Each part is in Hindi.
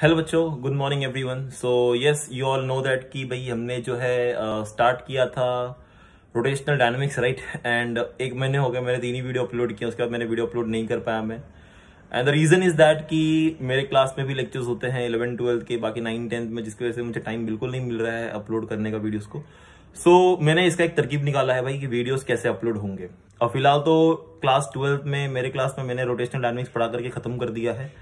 हेलो बच्चों good morning everyone so yes you all know that कि भाई हमने जो है स्टार्ट uh, किया था रोटेशनल डायनामिक्स राइट एंड एक महीने हो गए मैंने तीन ही वीडियो अपलोड किया उसके बाद मैंने वीडियो अपलोड नहीं कर पाया मैं and the reason is that कि मेरे क्लास में भी लेक्चर्स होते हैं इलेवन ट्वेल्थ के बाकी नाइन टेंथ में जिसकी वजह से मुझे टाइम बिल्कुल नहीं मिल रहा है अपलोड करने का वीडियोज़ को सो so, मैंने इसका एक तरकीब निकाला है भाई कि वीडियोस कैसे अपलोड होंगे और फिलहाल तो क्लास ट्वेल्थ में मेरे क्लास में मैंने रोटेशनल डायनामिक्स पढ़ा करके ख़त्म कर दिया है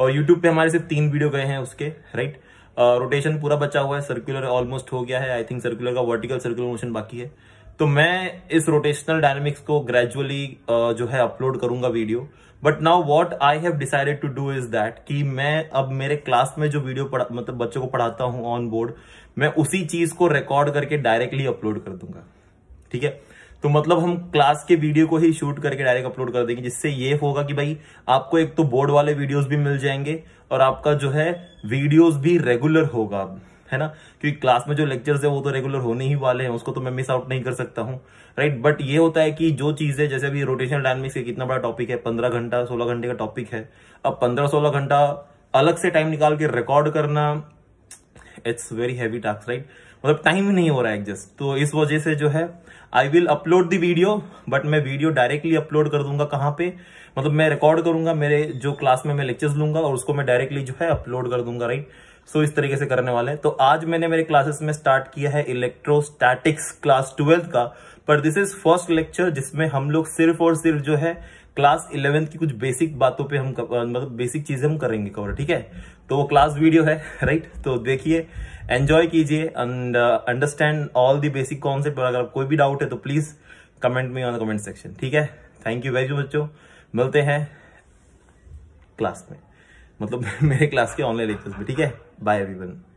और यूट्यूब पे हमारे सिर्फ तीन वीडियो गए हैं उसके राइट रोटेशन पूरा बचा हुआ है सर्कुलर ऑलमोस्ट हो गया है आई थिंक सर्कुलर का वर्टिकल सर्कुलर मोशन बाकी है तो मैं इस रोटेशनल डायनेमिक्स को ग्रेजुअली uh, जो है अपलोड करूंगा video but now what I have decided to do is that कि मैं अब मेरे क्लास में जो वीडियो पढ़ा मतलब बच्चों को पढ़ाता हूँ ऑन बोर्ड मैं उसी चीज को रिकॉर्ड करके डायरेक्टली अपलोड कर दूंगा ठीक है तो मतलब हम क्लास के वीडियो को ही शूट करके डायरेक्ट अपलोड कर देंगे जिससे ये होगा कि भाई आपको एक तो बोर्ड वाले वीडियोस भी मिल जाएंगे और आपका जो है वीडियोस भी रेगुलर होगा है ना क्योंकि क्लास में जो लेक्चर्स है वो तो रेगुलर होने ही वाले हैं उसको तो मैं मिस आउट नहीं कर सकता हूँ राइट बट ये होता है कि जो चीज़ें जैसे अभी रोटेशन डायनमिक्स का कितना बड़ा टॉपिक है पंद्रह घंटा सोलह घंटे का टॉपिक है अब पंद्रह सोलह घंटा अलग से टाइम निकाल के रिकॉर्ड करना it's very heavy task right मतलब टाइम ही नहीं हो रहा है एडजस्ट तो इस वजह से जो है I will upload the video but मैं वीडियो डायरेक्टली अपलोड कर दूंगा कहाँ पे मतलब मैं रिकॉर्ड करूंगा मेरे जो क्लास में मैं लेक्चर्स लूंगा और उसको मैं डायरेक्टली जो है अपलोड कर दूंगा राइट right? सो इस तरीके से करने वाले हैं तो आज मैंने मेरे क्लासेस में स्टार्ट किया है इलेक्ट्रोस्टैटिक्स क्लास ट्वेल्थ का पर दिस इज फर्स्ट लेक्चर जिसमें हम लोग सिर्फ और सिर्फ जो है क्लास इलेवेंथ की कुछ बेसिक बातों पे हम मतलब बेसिक चीजें हम करेंगे कवर ठीक है तो वो क्लास वीडियो है राइट तो देखिए एंजॉय कीजिए and understand all the basic concept और अगर कोई भी डाउट है तो प्लीज कमेंट में ऑन कमेंट सेक्शन ठीक है थैंक यू वेरी मच बच्चों मिलते हैं क्लास में मतलब मेरे क्लास के ऑनलाइन लेक्चर्स में ठीक है बाय एवरीवन